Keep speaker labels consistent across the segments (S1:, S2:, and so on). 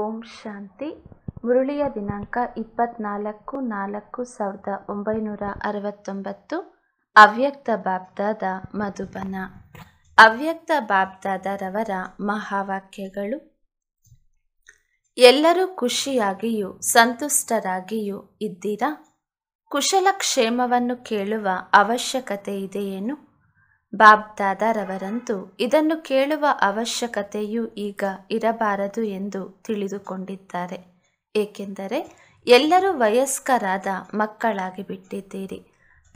S1: ಓಂ ಶಾಂತಿ ಮುರುಳಿಯ ದಿನಾಂಕ ಇಪ್ಪತ್ನಾಲ್ಕು ನಾಲ್ಕು ಸಾವಿರದ ಒಂಬೈನೂರ ಅರವತ್ತೊಂಬತ್ತು ಅವ್ಯಕ್ತ ಬಾಬ್ದಾದ ಮಧುಬನ ಅವ್ಯಕ್ತ ಬಾಬ್ದಾದರವರ ಮಹಾವಾಕ್ಯಗಳು ಎಲ್ಲರೂ ಖುಷಿಯಾಗಿಯೂ ಸಂತುಷ್ಟರಾಗಿಯೂ ಇದ್ದೀರಾ ಕುಶಲಕ್ಷೇಮವನ್ನು ಕೇಳುವ ಅವಶ್ಯಕತೆ ಇದೆಯೇನು ಬಾಬ್ದಾದರವರಂತೂ ಇದನ್ನು ಕೇಳುವ ಅವಶ್ಯಕತೆಯೂ ಈಗ ಇರಬಾರದು ಎಂದು ತಿಳಿದುಕೊಂಡಿದ್ದಾರೆ ಏಕೆಂದರೆ ಎಲ್ಲರೂ ವಯಸ್ಕರಾದ ಮಕ್ಕಳಾಗಿ ಬಿಟ್ಟಿದ್ದೀರಿ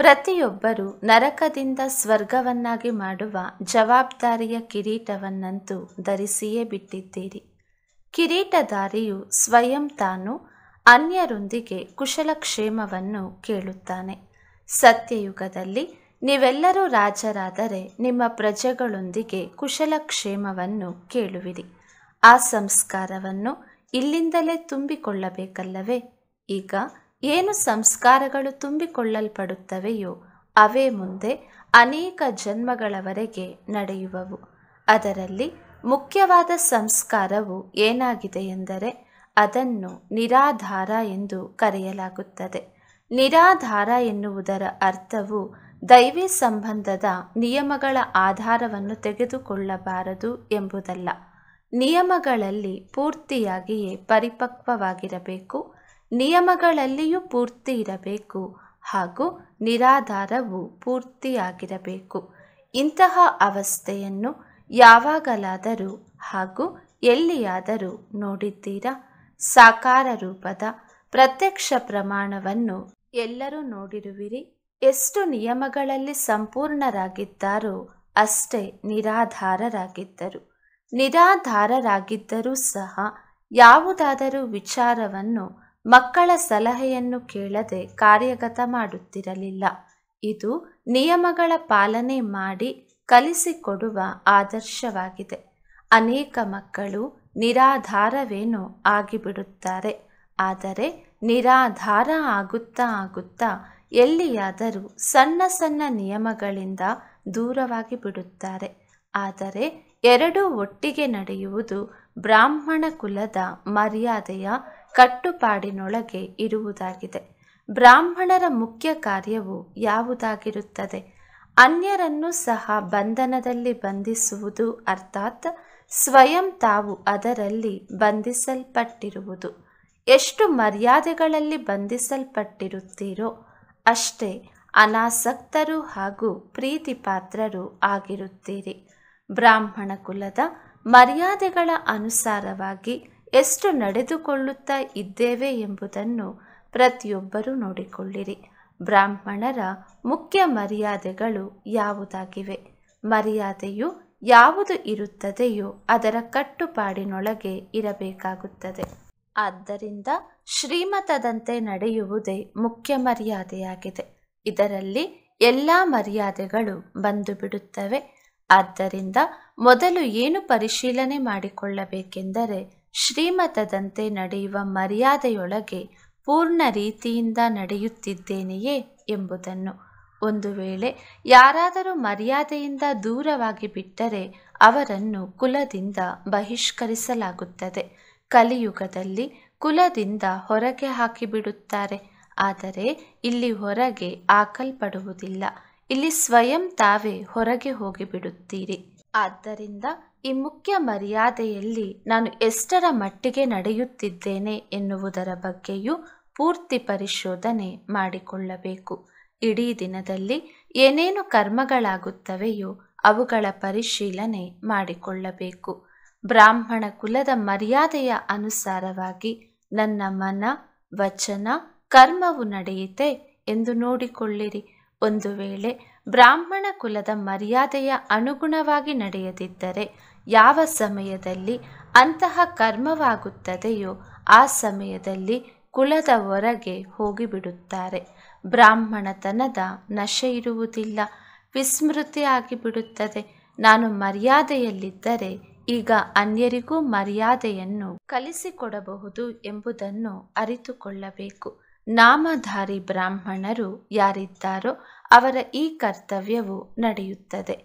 S1: ಪ್ರತಿಯೊಬ್ಬರೂ ನರಕದಿಂದ ಸ್ವರ್ಗವನ್ನಾಗಿ ಮಾಡುವ ಜವಾಬ್ದಾರಿಯ ಕಿರೀಟವನ್ನಂತೂ ಧರಿಸಿಯೇ ಬಿಟ್ಟಿದ್ದೀರಿ ಕಿರೀಟಧಾರಿಯು ಸ್ವಯಂ ತಾನು ಅನ್ಯರೊಂದಿಗೆ ಕುಶಲಕ್ಷೇಮವನ್ನು ಕೇಳುತ್ತಾನೆ ಸತ್ಯಯುಗದಲ್ಲಿ ನೀವೆಲ್ಲರೂ ರಾಜರಾದರೆ ನಿಮ್ಮ ಪ್ರಜೆಗಳೊಂದಿಗೆ ಕುಶಲಕ್ಷೇಮವನ್ನು ಕೇಳುವಿರಿ ಆ ಸಂಸ್ಕಾರವನ್ನು ಇಲ್ಲಿಂದಲೇ ತುಂಬಿಕೊಳ್ಳಬೇಕಲ್ಲವೇ ಈಗ ಏನು ಸಂಸ್ಕಾರಗಳು ತುಂಬಿಕೊಳ್ಳಲ್ಪಡುತ್ತವೆಯೋ ಅವೇ ಮುಂದೆ ಅನೇಕ ಜನ್ಮಗಳವರೆಗೆ ನಡೆಯುವವು ಅದರಲ್ಲಿ ಮುಖ್ಯವಾದ ಸಂಸ್ಕಾರವು ಏನಾಗಿದೆ ಎಂದರೆ ಅದನ್ನು ನಿರಾಧಾರ ಎಂದು ಕರೆಯಲಾಗುತ್ತದೆ ನಿರಾಧಾರ ಎನ್ನುವುದರ ಅರ್ಥವು ದೈವಿ ಸಂಬಂಧದ ನಿಯಮಗಳ ಆಧಾರವನ್ನು ತೆಗೆದುಕೊಳ್ಳಬಾರದು ಎಂಬುದಲ್ಲ ನಿಯಮಗಳಲ್ಲಿ ಪೂರ್ತಿಯಾಗಿಯೇ ಪರಿಪಕ್ವವಾಗಿರಬೇಕು ನಿಯಮಗಳಲ್ಲಿಯೂ ಪೂರ್ತಿ ಇರಬೇಕು ಹಾಗೂ ನಿರಾಧಾರವು ಪೂರ್ತಿಯಾಗಿರಬೇಕು ಇಂತಹ ಅವಸ್ಥೆಯನ್ನು ಯಾವಾಗಲಾದರೂ ಹಾಗೂ ಎಲ್ಲಿಯಾದರೂ ನೋಡಿದ್ದೀರಾ ಸಾಕಾರ ರೂಪದ ಪ್ರತ್ಯಕ್ಷ ಪ್ರಮಾಣವನ್ನು ಎಲ್ಲರೂ ನೋಡಿರುವಿರಿ ಎಷ್ಟು ನಿಯಮಗಳಲ್ಲಿ ಸಂಪೂರ್ಣರಾಗಿದ್ದಾರೋ ಅಷ್ಟೇ ನಿರಾಧಾರರಾಗಿದ್ದರು ನಿರಾಧಾರರಾಗಿದ್ದರೂ ಸಹ ಯಾವುದಾದರೂ ವಿಚಾರವನ್ನು ಮಕ್ಕಳ ಸಲಹೆಯನ್ನು ಕೇಳದೆ ಕಾರ್ಯಗತ ಮಾಡುತ್ತಿರಲಿಲ್ಲ ಇದು ನಿಯಮಗಳ ಪಾಲನೆ ಮಾಡಿ ಕಲಿಸಿಕೊಡುವ ಆದರ್ಶವಾಗಿದೆ ಅನೇಕ ಮಕ್ಕಳು ನಿರಾಧಾರವೇನೋ ಆಗಿಬಿಡುತ್ತಾರೆ ಆದರೆ ನಿರಾಧಾರ ಆಗುತ್ತಾ ಆಗುತ್ತಾ ಎಲ್ಲಿಯಾದರೂ ಸಣ್ಣ ಸಣ್ಣ ನಿಯಮಗಳಿಂದ ದೂರವಾಗಿ ಬಿಡುತ್ತಾರೆ ಆದರೆ ಎರಡೂ ಒಟ್ಟಿಗೆ ನಡೆಯುವುದು ಬ್ರಾಹ್ಮಣ ಕುಲದ ಮರ್ಯಾದೆಯ ಕಟ್ಟುಪಾಡಿನೊಳಗೆ ಇರುವುದಾಗಿದೆ ಬ್ರಾಹ್ಮಣರ ಮುಖ್ಯ ಕಾರ್ಯವು ಯಾವುದಾಗಿರುತ್ತದೆ ಅನ್ಯರನ್ನು ಸಹ ಬಂಧನದಲ್ಲಿ ಬಂಧಿಸುವುದು ಅರ್ಥಾತ್ ಸ್ವಯಂ ತಾವು ಅದರಲ್ಲಿ ಬಂಧಿಸಲ್ಪಟ್ಟಿರುವುದು ಎಷ್ಟು ಮರ್ಯಾದೆಗಳಲ್ಲಿ ಬಂಧಿಸಲ್ಪಟ್ಟಿರುತ್ತೀರೋ ಅಷ್ಟೇ ಅನಾಸಕ್ತರು ಹಾಗೂ ಪ್ರೀತಿಪಾತ್ರರು ಆಗಿರುತ್ತೀರಿ ಬ್ರಾಹ್ಮಣ ಕುಲದ ಮರ್ಯಾದೆಗಳ ಅನುಸಾರವಾಗಿ ಎಷ್ಟು ನಡೆದುಕೊಳ್ಳುತ್ತಾ ಇದ್ದೇವೆ ಎಂಬುದನ್ನು ಪ್ರತಿಯೊಬ್ಬರೂ ನೋಡಿಕೊಳ್ಳಿರಿ ಬ್ರಾಹ್ಮಣರ ಮುಖ್ಯ ಮರ್ಯಾದೆಗಳು ಯಾವುದಾಗಿವೆ ಮರ್ಯಾದೆಯು ಯಾವುದು ಇರುತ್ತದೆಯೋ ಅದರ ಕಟ್ಟುಪಾಡಿನೊಳಗೆ ಇರಬೇಕಾಗುತ್ತದೆ ಆದ್ದರಿಂದ ಶ್ರೀಮತದಂತೆ ನಡೆಯುವುದೇ ಮುಖ್ಯ ಮರ್ಯಾದೆಯಾಗಿದೆ ಇದರಲ್ಲಿ ಎಲ್ಲ ಮರ್ಯಾದೆಗಳು ಬಂದು ಬಿಡುತ್ತವೆ ಆದ್ದರಿಂದ ಮೊದಲು ಏನು ಪರಿಶೀಲನೆ ಮಾಡಿಕೊಳ್ಳಬೇಕೆಂದರೆ ಶ್ರೀಮತದಂತೆ ನಡೆಯುವ ಮರ್ಯಾದೆಯೊಳಗೆ ಪೂರ್ಣ ರೀತಿಯಿಂದ ನಡೆಯುತ್ತಿದ್ದೇನೆಯೇ ಎಂಬುದನ್ನು ಒಂದು ವೇಳೆ ಯಾರಾದರೂ ಮರ್ಯಾದೆಯಿಂದ ದೂರವಾಗಿ ಬಿಟ್ಟರೆ ಅವರನ್ನು ಕುಲದಿಂದ ಬಹಿಷ್ಕರಿಸಲಾಗುತ್ತದೆ ಕಲಿಯುಗದಲ್ಲಿ ಕುಲದಿಂದ ಹೊರಗೆ ಹಾಕಿಬಿಡುತ್ತಾರೆ ಆದರೆ ಇಲ್ಲಿ ಹೊರಗೆ ಹಾಕಲ್ಪಡುವುದಿಲ್ಲ ಇಲ್ಲಿ ಸ್ವಯಂ ತಾವೇ ಹೊರಗೆ ಹೋಗಿಬಿಡುತ್ತೀರಿ ಆದ್ದರಿಂದ ಈ ಮುಖ್ಯ ಮರ್ಯಾದೆಯಲ್ಲಿ ನಾನು ಎಷ್ಟರ ಮಟ್ಟಿಗೆ ನಡೆಯುತ್ತಿದ್ದೇನೆ ಎನ್ನುವುದರ ಬಗ್ಗೆಯೂ ಪೂರ್ತಿ ಪರಿಶೋಧನೆ ಮಾಡಿಕೊಳ್ಳಬೇಕು ಇಡೀ ದಿನದಲ್ಲಿ ಏನೇನು ಕರ್ಮಗಳಾಗುತ್ತವೆಯೋ ಅವುಗಳ ಪರಿಶೀಲನೆ ಮಾಡಿಕೊಳ್ಳಬೇಕು ಬ್ರಾಹ್ಮಣ ಕುಲದ ಮರ್ಯಾದೆಯ ಅನುಸಾರವಾಗಿ ನನ್ನ ಮನ ವಚನ ಕರ್ಮವು ನಡೆಯಿತೆ ಎಂದು ನೋಡಿಕೊಳ್ಳಿರಿ ಒಂದು ವೇಳೆ ಬ್ರಾಹ್ಮಣ ಕುಲದ ಮರ್ಯಾದೆಯ ಅನುಗುಣವಾಗಿ ನಡೆಯದಿದ್ದರೆ ಯಾವ ಸಮಯದಲ್ಲಿ ಅಂತಹ ಕರ್ಮವಾಗುತ್ತದೆಯೋ ಆ ಸಮಯದಲ್ಲಿ ಕುಲದ ಹೊರಗೆ ಹೋಗಿಬಿಡುತ್ತಾರೆ ಬ್ರಾಹ್ಮಣತನದ ನಶೆ ಇರುವುದಿಲ್ಲ ವಿಸ್ಮೃತಿಯಾಗಿ ನಾನು ಮರ್ಯಾದೆಯಲ್ಲಿದ್ದರೆ ಈಗ ಅನ್ಯರಿಗೂ ಮರ್ಯಾದೆಯನ್ನು ಕಲಿಸಿಕೊಡಬಹುದು ಎಂಬುದನ್ನು ಅರಿತುಕೊಳ್ಳಬೇಕು ನಾಮಧಾರಿ ಬ್ರಾಹ್ಮಣರು ಯಾರಿದ್ದಾರೋ ಅವರ ಈ ಕರ್ತವ್ಯವು ನಡೆಯುತ್ತದೆ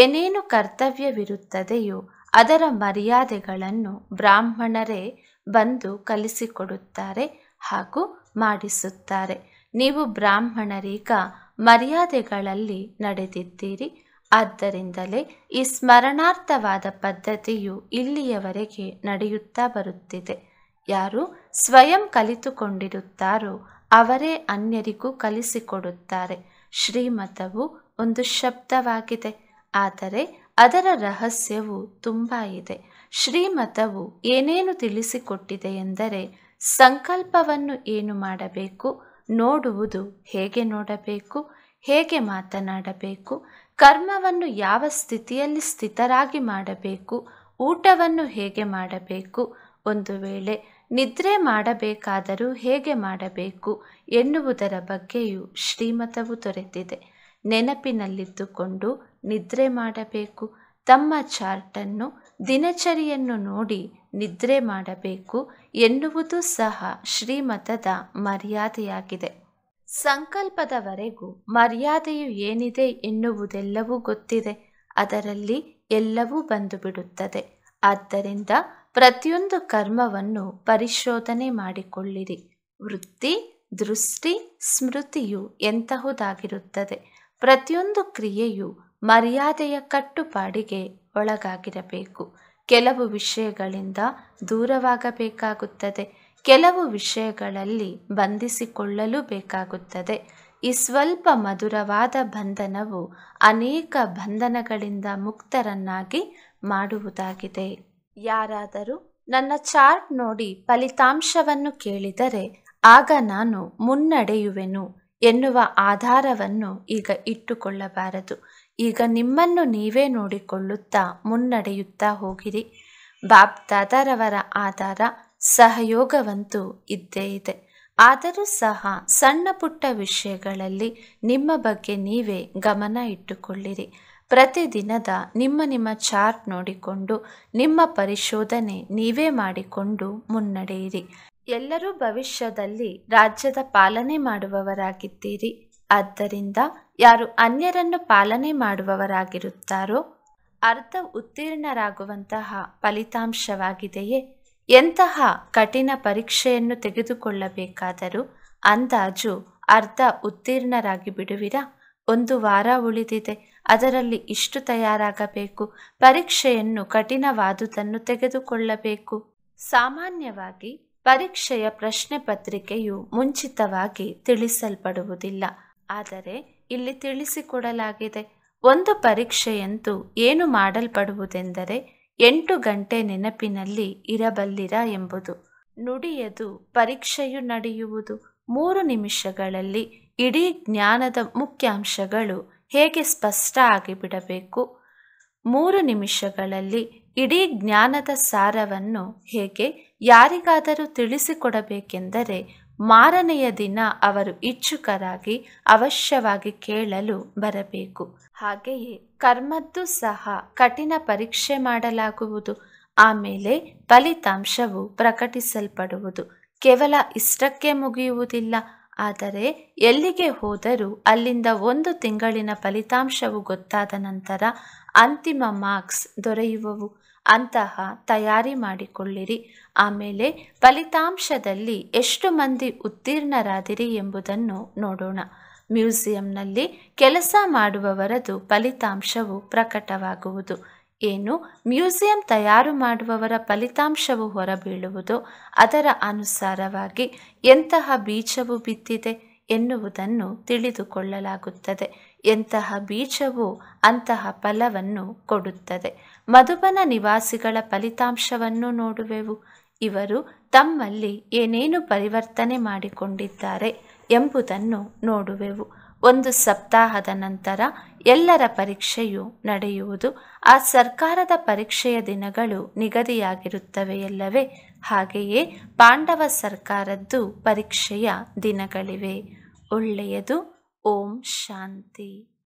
S1: ಏನೇನು ಕರ್ತವ್ಯವಿರುತ್ತದೆಯೋ ಅದರ ಮರ್ಯಾದೆಗಳನ್ನು ಬ್ರಾಹ್ಮಣರೇ ಬಂದು ಕಲಿಸಿಕೊಡುತ್ತಾರೆ ಹಾಗೂ ಮಾಡಿಸುತ್ತಾರೆ ನೀವು ಬ್ರಾಹ್ಮಣರೀಗ ಮರ್ಯಾದೆಗಳಲ್ಲಿ ನಡೆದಿದ್ದೀರಿ ಆದ್ದರಿಂದಲೇ ಈ ಸ್ಮರಣಾರ್ಥವಾದ ಪದ್ಧತಿಯು ಇಲ್ಲಿಯವರೆಗೆ ನಡೆಯುತ್ತಾ ಬರುತ್ತಿದೆ ಯಾರು ಸ್ವಯಂ ಕಲಿತುಕೊಂಡಿರುತ್ತಾರೋ ಅವರೇ ಅನ್ಯರಿಗೂ ಕಲಿಸಿಕೊಡುತ್ತಾರೆ ಶ್ರೀಮತವು ಒಂದು ಶಬ್ದವಾಗಿದೆ ಆದರೆ ಅದರ ರಹಸ್ಯವು ತುಂಬ ಇದೆ ಶ್ರೀಮತವು ಏನೇನು ತಿಳಿಸಿಕೊಟ್ಟಿದೆ ಎಂದರೆ ಸಂಕಲ್ಪವನ್ನು ಏನು ಮಾಡಬೇಕು ನೋಡುವುದು ಹೇಗೆ ನೋಡಬೇಕು ಹೇಗೆ ಮಾತನಾಡಬೇಕು ಕರ್ಮವನ್ನು ಯಾವ ಸ್ಥಿತಿಯಲ್ಲಿ ಸ್ಥಿತರಾಗಿ ಮಾಡಬೇಕು ಊಟವನ್ನು ಹೇಗೆ ಮಾಡಬೇಕು ಒಂದು ವೇಳೆ ನಿದ್ರೆ ಮಾಡಬೇಕಾದರೂ ಹೇಗೆ ಮಾಡಬೇಕು ಎನ್ನುವುದರ ಬಗ್ಗೆಯೂ ಶ್ರೀಮತವು ದೊರೆತಿದೆ ನೆನಪಿನಲ್ಲಿದ್ದುಕೊಂಡು ನಿದ್ರೆ ಮಾಡಬೇಕು ತಮ್ಮ ಚಾರ್ಟನ್ನು ದಿನಚರಿಯನ್ನು ನೋಡಿ ನಿದ್ರೆ ಮಾಡಬೇಕು ಎನ್ನುವುದು ಸಹ ಶ್ರೀಮತದ ಮರ್ಯಾದೆಯಾಗಿದೆ ಸಂಕಲ್ಪದವರೆಗೂ ಮರ್ಯಾದೆಯು ಏನಿದೆ ಎನ್ನುವುದೆಲ್ಲವೂ ಗೊತ್ತಿದೆ ಅದರಲ್ಲಿ ಎಲ್ಲವೂ ಬಂದು ಬಿಡುತ್ತದೆ ಆದ್ದರಿಂದ ಪ್ರತಿಯೊಂದು ಕರ್ಮವನ್ನು ಪರಿಶೋಧನೆ ಮಾಡಿಕೊಳ್ಳಿರಿ ವೃತ್ತಿ ದೃಷ್ಟಿ ಸ್ಮೃತಿಯು ಎಂತಹುದಾಗಿರುತ್ತದೆ ಪ್ರತಿಯೊಂದು ಕ್ರಿಯೆಯು ಮರ್ಯಾದೆಯ ಕಟ್ಟುಪಾಡಿಗೆ ಒಳಗಾಗಿರಬೇಕು ಕೆಲವು ವಿಷಯಗಳಿಂದ ದೂರವಾಗಬೇಕಾಗುತ್ತದೆ ಕೆಲವು ವಿಷಯಗಳಲ್ಲಿ ಬಂಧಿಸಿಕೊಳ್ಳಲು ಬೇಕಾಗುತ್ತದೆ ಈ ಸ್ವಲ್ಪ ಮಧುರವಾದ ಬಂಧನವು ಅನೇಕ ಬಂಧನಗಳಿಂದ ಮುಕ್ತರನ್ನಾಗಿ ಮಾಡುವುದಾಗಿದೆ ಯಾರಾದರೂ ನನ್ನ ಚಾರ್ಟ್ ನೋಡಿ ಫಲಿತಾಂಶವನ್ನು ಕೇಳಿದರೆ ಆಗ ನಾನು ಮುನ್ನಡೆಯುವೆನು ಎನ್ನುವ ಆಧಾರವನ್ನು ಈಗ ಇಟ್ಟುಕೊಳ್ಳಬಾರದು ಈಗ ನಿಮ್ಮನ್ನು ನೀವೇ ನೋಡಿಕೊಳ್ಳುತ್ತಾ ಮುನ್ನಡೆಯುತ್ತಾ ಹೋಗಿರಿ ಬಾಬ್ ದಾದಾರವರ ಆಧಾರ ಸಹಯೋಗವಂತೂ ಇದ್ದೇ ಇದೆ ಆದರೂ ಸಹ ಸಣ್ಣ ಪುಟ್ಟ ವಿಷಯಗಳಲ್ಲಿ ನಿಮ್ಮ ಬಗ್ಗೆ ನೀವೇ ಗಮನ ಇಟ್ಟುಕೊಳ್ಳಿರಿ ಪ್ರತಿದಿನದ ನಿಮ್ಮ ನಿಮ್ಮ ಚಾರ್ಟ್ ನೋಡಿಕೊಂಡು ನಿಮ್ಮ ಪರಿಶೋಧನೆ ನೀವೇ ಮಾಡಿಕೊಂಡು ಮುನ್ನಡೆಯಿರಿ ಎಲ್ಲರೂ ಭವಿಷ್ಯದಲ್ಲಿ ರಾಜ್ಯದ ಪಾಲನೆ ಮಾಡುವವರಾಗಿದ್ದೀರಿ ಆದ್ದರಿಂದ ಯಾರು ಅನ್ಯರನ್ನು ಪಾಲನೆ ಮಾಡುವವರಾಗಿರುತ್ತಾರೋ ಅರ್ಧ ಉತ್ತೀರ್ಣರಾಗುವಂತಹ ಫಲಿತಾಂಶವಾಗಿದೆಯೇ ಎಂತಹ ಕಠಿಣ ಪರೀಕ್ಷೆಯನ್ನು ತೆಗೆದುಕೊಳ್ಳಬೇಕಾದರೂ ಅಂದಾಜು ಅರ್ಧ ಉತ್ತೀರ್ಣರಾಗಿ ಬಿಡುವಿರಾ ಒಂದು ವಾರ ಉಳಿದಿದೆ ಅದರಲ್ಲಿ ಇಷ್ಟು ತಯಾರಾಗಬೇಕು ಪರೀಕ್ಷೆಯನ್ನು ಕಠಿಣವಾದುದನ್ನು ತೆಗೆದುಕೊಳ್ಳಬೇಕು ಸಾಮಾನ್ಯವಾಗಿ ಪರೀಕ್ಷೆಯ ಪ್ರಶ್ನೆ ಪತ್ರಿಕೆಯು ಮುಂಚಿತವಾಗಿ ತಿಳಿಸಲ್ಪಡುವುದಿಲ್ಲ ಆದರೆ ಇಲ್ಲಿ ತಿಳಿಸಿಕೊಡಲಾಗಿದೆ ಒಂದು ಪರೀಕ್ಷೆಯಂತೂ ಏನು ಮಾಡಲ್ಪಡುವುದೆಂದರೆ ಎಂಟು ಗಂಟೆ ನೆನಪಿನಲ್ಲಿ ಇರಬಲ್ಲಿರ ಎಂಬುದು ನುಡಿಯದು ಪರೀಕ್ಷೆಯು ನಡೆಯುವುದು ಮೂರು ನಿಮಿಷಗಳಲ್ಲಿ ಇಡೀ ಜ್ಞಾನದ ಮುಖ್ಯಾಂಶಗಳು ಹೇಗೆ ಸ್ಪಷ್ಟ ಆಗಿಬಿಡಬೇಕು ಮೂರು ನಿಮಿಷಗಳಲ್ಲಿ ಇಡೀ ಜ್ಞಾನದ ಸಾರವನ್ನು ಹೇಗೆ ಯಾರಿಗಾದರೂ ತಿಳಿಸಿಕೊಡಬೇಕೆಂದರೆ ಮಾರನೆಯ ದಿನ ಅವರು ಇಚ್ಛುಕರಾಗಿ ಅವಶ್ಯವಾಗಿ ಕೇಳಲು ಬರಬೇಕು ಹಾಗೆಯೇ ಕರ್ಮದ್ದು ಸಹ ಕಠಿಣ ಪರೀಕ್ಷೆ ಮಾಡಲಾಗುವುದು ಆಮೇಲೆ ಫಲಿತಾಂಶವು ಪ್ರಕಟಿಸಲ್ಪಡುವುದು ಕೇವಲ ಇಷ್ಟಕ್ಕೆ ಮುಗಿಯುವುದಿಲ್ಲ ಆದರೆ ಎಲ್ಲಿಗೆ ಹೋದರೂ ಅಲ್ಲಿಂದ ಒಂದು ತಿಂಗಳಿನ ಫಲಿತಾಂಶವು ಗೊತ್ತಾದ ನಂತರ ಅಂತಿಮ ಮಾರ್ಕ್ಸ್ ದೊರೆಯುವವು ಅಂತಹ ತಯಾರಿ ಮಾಡಿಕೊಳ್ಳಿರಿ ಆಮೇಲೆ ಫಲಿತಾಂಶದಲ್ಲಿ ಎಷ್ಟು ಮಂದಿ ಉತ್ತೀರ್ಣರಾದಿರಿ ಎಂಬುದನ್ನು ನೋಡೋಣ ಮ್ಯೂಸಿಯಂನಲ್ಲಿ ಕೆಲಸ ಮಾಡುವವರದು ಫಲಿತಾಂಶವು ಪ್ರಕಟವಾಗುವುದು ಏನು ಮ್ಯೂಸಿಯಂ ತಯಾರು ಮಾಡುವವರ ಫಲಿತಾಂಶವು ಹೊರಬೀಳುವುದು ಅದರ ಅನುಸಾರವಾಗಿ ಎಂತಹ ಬೀಜವು ಬಿತ್ತಿದೆ ಎನ್ನುವುದನ್ನು ತಿಳಿದುಕೊಳ್ಳಲಾಗುತ್ತದೆ ಎಂತಹ ಬೀಜವು ಅಂತಹ ಫಲವನ್ನು ಕೊಡುತ್ತದೆ ಮಧುಬನ ನಿವಾಸಿಗಳ ಫಲಿತಾಂಶವನ್ನು ನೋಡುವೆವು ಇವರು ತಮ್ಮಲ್ಲಿ ಏನೇನು ಪರಿವರ್ತನೆ ಮಾಡಿಕೊಂಡಿದ್ದಾರೆ ಎಂಬುದನ್ನು ನೋಡುವೆವು ಒಂದು ಸಪ್ತಾಹದ ನಂತರ ಎಲ್ಲರ ಪರೀಕ್ಷೆಯು ನಡೆಯುವುದು ಆ ಸರ್ಕಾರದ ಪರೀಕ್ಷೆಯ ದಿನಗಳು ನಿಗದಿಯಾಗಿರುತ್ತವೆಯಲ್ಲವೇ ಹಾಗೆಯೇ ಪಾಂಡವ ಸರ್ಕಾರದ್ದು ಪರೀಕ್ಷೆಯ ದಿನಗಳಿವೆ ಒಳ್ಳೆಯದು ಓಂ ಶಾಂತಿ